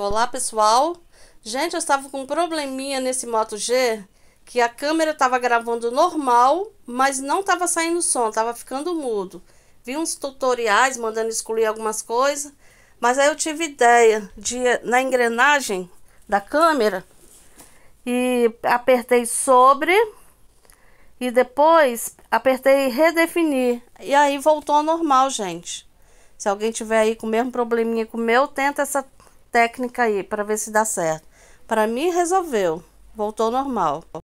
Olá, pessoal. Gente, eu estava com um probleminha nesse Moto G, que a câmera estava gravando normal, mas não estava saindo som, estava ficando mudo. Vi uns tutoriais mandando excluir algumas coisas, mas aí eu tive ideia de na engrenagem da câmera e apertei sobre e depois apertei redefinir e aí voltou ao normal, gente. Se alguém tiver aí com o mesmo probleminha que o meu, tenta essa técnica aí para ver se dá certo. Para mim resolveu, voltou normal.